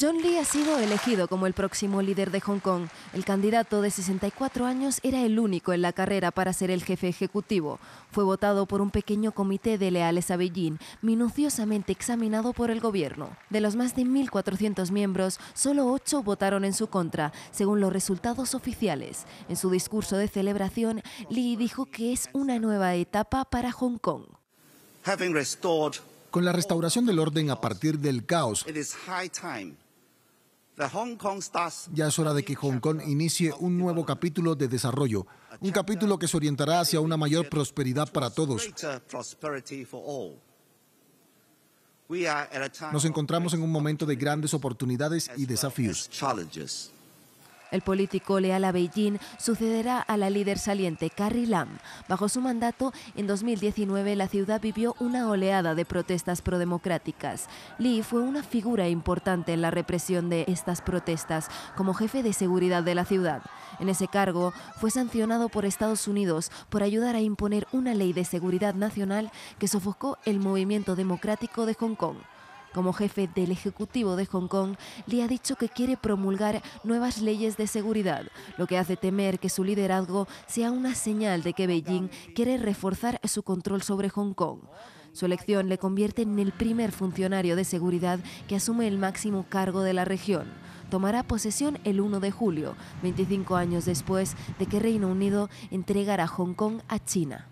John Lee ha sido elegido como el próximo líder de Hong Kong. El candidato de 64 años era el único en la carrera para ser el jefe ejecutivo. Fue votado por un pequeño comité de leales a Beijing, minuciosamente examinado por el gobierno. De los más de 1.400 miembros, solo 8 votaron en su contra, según los resultados oficiales. En su discurso de celebración, Lee dijo que es una nueva etapa para Hong Kong con la restauración del orden a partir del caos. Ya es hora de que Hong Kong inicie un nuevo capítulo de desarrollo, un capítulo que se orientará hacia una mayor prosperidad para todos. Nos encontramos en un momento de grandes oportunidades y desafíos. El político leal a Beijing sucederá a la líder saliente Carrie Lam. Bajo su mandato, en 2019 la ciudad vivió una oleada de protestas prodemocráticas. Lee fue una figura importante en la represión de estas protestas como jefe de seguridad de la ciudad. En ese cargo, fue sancionado por Estados Unidos por ayudar a imponer una ley de seguridad nacional que sofocó el movimiento democrático de Hong Kong. Como jefe del Ejecutivo de Hong Kong, le ha dicho que quiere promulgar nuevas leyes de seguridad, lo que hace temer que su liderazgo sea una señal de que Beijing quiere reforzar su control sobre Hong Kong. Su elección le convierte en el primer funcionario de seguridad que asume el máximo cargo de la región. Tomará posesión el 1 de julio, 25 años después de que Reino Unido entregara Hong Kong a China.